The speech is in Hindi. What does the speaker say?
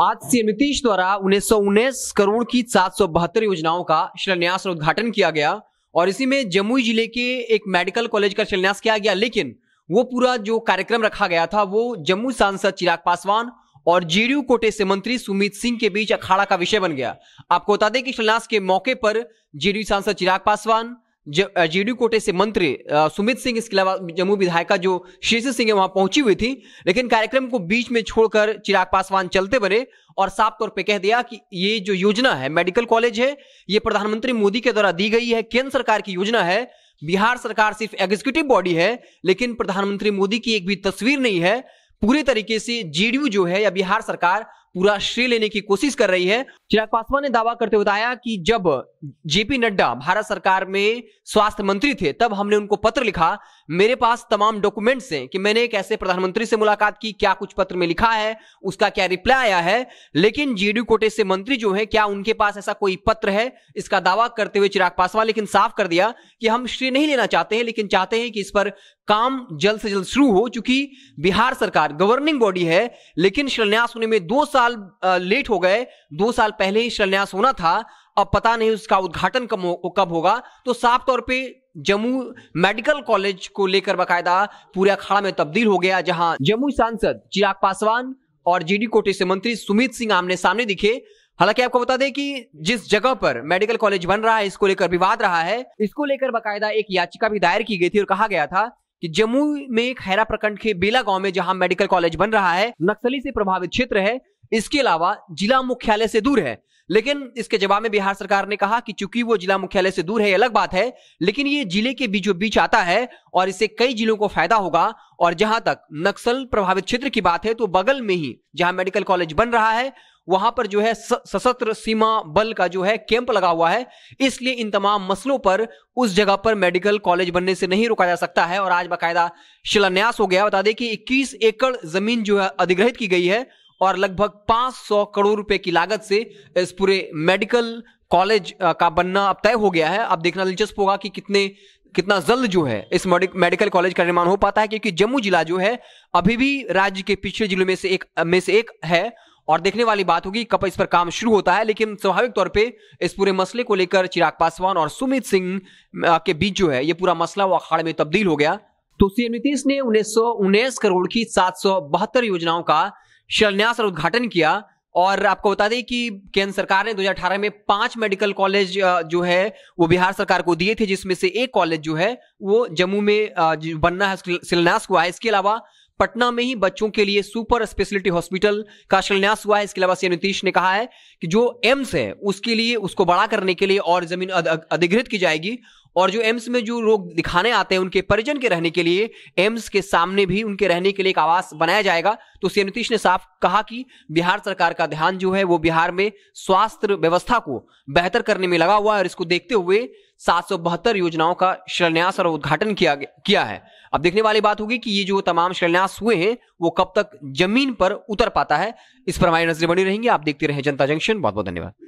आज सीएम नीतीश द्वारा उन्नीस करोड़ की सात योजनाओं का शिलान्यास और उद्घाटन किया गया और इसी में जमुई जिले के एक मेडिकल कॉलेज का शिलान्यास किया गया लेकिन वो पूरा जो कार्यक्रम रखा गया था वो जम्मू सांसद चिराग पासवान और जेडीयू कोटे से मंत्री सुमित सिंह के बीच अखाड़ा का विषय बन गया आपको बता दें कि शिलान्यास के मौके पर जेडीयू सांसद चिराग पासवान जेडीयू कोटे से मंत्री सुमित सिंह इसके अलावा जम्मू विधायिका जो शीर्ष सिंह है वहां पहुंची हुई थी लेकिन कार्यक्रम को बीच में छोड़कर चिराग पासवान चलते बने और साफ तौर पे कह दिया कि ये जो योजना है मेडिकल कॉलेज है ये प्रधानमंत्री मोदी के द्वारा दी गई है केंद्र सरकार की योजना है बिहार सरकार सिर्फ एग्जीक्यूटिव बॉडी है लेकिन प्रधानमंत्री मोदी की एक भी तस्वीर नहीं है पूरे तरीके से जेडीयू जो है या बिहार सरकार पूरा श्रेय लेने की कोशिश कर रही है चिराग पासवान ने दावा करते बताया कि जब जेपी नड्डा भारत सरकार में स्वास्थ्य मंत्री थे तब हमने उनको पत्र लिखा मेरे पास तमाम डॉक्यूमेंट्स हैं कि मैंने कैसे प्रधानमंत्री से मुलाकात की क्या कुछ पत्र में लिखा है उसका क्या रिप्लाई आया है लेकिन जेडीयू कोटे से मंत्री जो है क्या उनके पास ऐसा कोई पत्र है इसका दावा करते हुए चिराग पासवान लेकिन साफ कर दिया कि हम श्रेय नहीं लेना चाहते हैं लेकिन चाहते हैं कि इस पर काम जल्द से जल्द शुरू हो चूंकि बिहार सरकार गवर्निंग बॉडी है लेकिन शिलान्यास होने में दो साल लेट हो गए दो साल पहले ही शिलान्यास होना था अब पता नहीं उसका उद्घाटन कब हो, कब होगा तो साफ तौर पे जम्मू मेडिकल कॉलेज को लेकर बाकायदा पूरे अखाड़ा में तब्दील हो गया जहां जम्मू सांसद चिराग पासवान और जीडी कोटे से मंत्री सुमित सिंह आमने सामने दिखे हालांकि आपको बता दें कि जिस जगह पर मेडिकल कॉलेज बन रहा है इसको लेकर विवाद रहा है इसको लेकर बाकायदा एक याचिका भी दायर की गई थी और कहा गया था कि जम्मू में खैरा प्रखंड के बेला गांव में जहां मेडिकल कॉलेज बन रहा है नक्सली से प्रभावित क्षेत्र है इसके अलावा जिला मुख्यालय से दूर है लेकिन इसके जवाब में बिहार सरकार ने कहा कि चूंकि वो जिला मुख्यालय से दूर है अलग बात है लेकिन ये जिले के बीचों बीच आता है और इससे कई जिलों को फायदा होगा और जहां तक नक्सल प्रभावित क्षेत्र की बात है तो बगल में ही जहां मेडिकल कॉलेज बन रहा है वहां पर जो है सशस्त्र सीमा बल का जो है कैंप लगा हुआ है इसलिए इन तमाम मसलों पर उस जगह पर मेडिकल कॉलेज बनने से नहीं रोका जा सकता है और आज बाकायदा शिलान्यास हो गया बता दें कि 21 एकड़ जमीन जो है अधिग्रहित की गई है और लगभग 500 करोड़ रुपए की लागत से इस पूरे मेडिकल कॉलेज का बनना अब तय हो गया है अब देखना दिलचस्प होगा कि कितने कितना जल्द जो है इस मेडिकल कॉलेज का निर्माण हो पाता है क्योंकि जम्मू जिला जो है अभी भी राज्य के पिछले जिलों में से एक में से एक है और देखने वाली बात होगी कब इस पर काम शुरू होता है लेकिन स्वाभाविक तौर पे इस पूरे मसले को लेकर चिराग पासवान और सुमित सिंह के बीच जो है ये पूरा मसला वो अखाड़ में तब्दील हो गया तो सीएम नीतीश ने उन्नीस करोड़ की सात योजनाओं का शिलान्यास और उद्घाटन किया और आपको बता दें कि केंद्र सरकार ने 2018 में पांच मेडिकल कॉलेज जो है वो बिहार सरकार को दिए थे जिसमें से एक कॉलेज जो है वो जम्मू में बनना है शिलान्यास हुआ है इसके अलावा पटना में ही बच्चों के लिए सुपर स्पेशलिटी हॉस्पिटल का शिलान्यास हुआ है इसके अलावा सीएम नीतीश ने कहा है कि जो एम्स है उसके लिए उसको बड़ा करने के लिए और जमीन अधिग्रहित की जाएगी और जो एम्स में जो लोग दिखाने आते हैं उनके परिजन के रहने के लिए एम्स के सामने भी उनके रहने के लिए एक आवास बनाया जाएगा तो सीएम नीतीश ने साफ कहा कि बिहार सरकार का ध्यान जो है वो बिहार में स्वास्थ्य व्यवस्था को बेहतर करने में लगा हुआ है और इसको देखते हुए सात योजनाओं का शिलान्यास और उद्घाटन किया किया है अब देखने वाली बात होगी कि ये जो तमाम शिलान्यास हुए हैं वो कब तक जमीन पर उतर पाता है इस पर हमारी नजरें बनी रहेंगी आप देखते रहे जनता जंक्शन बहुत बहुत धन्यवाद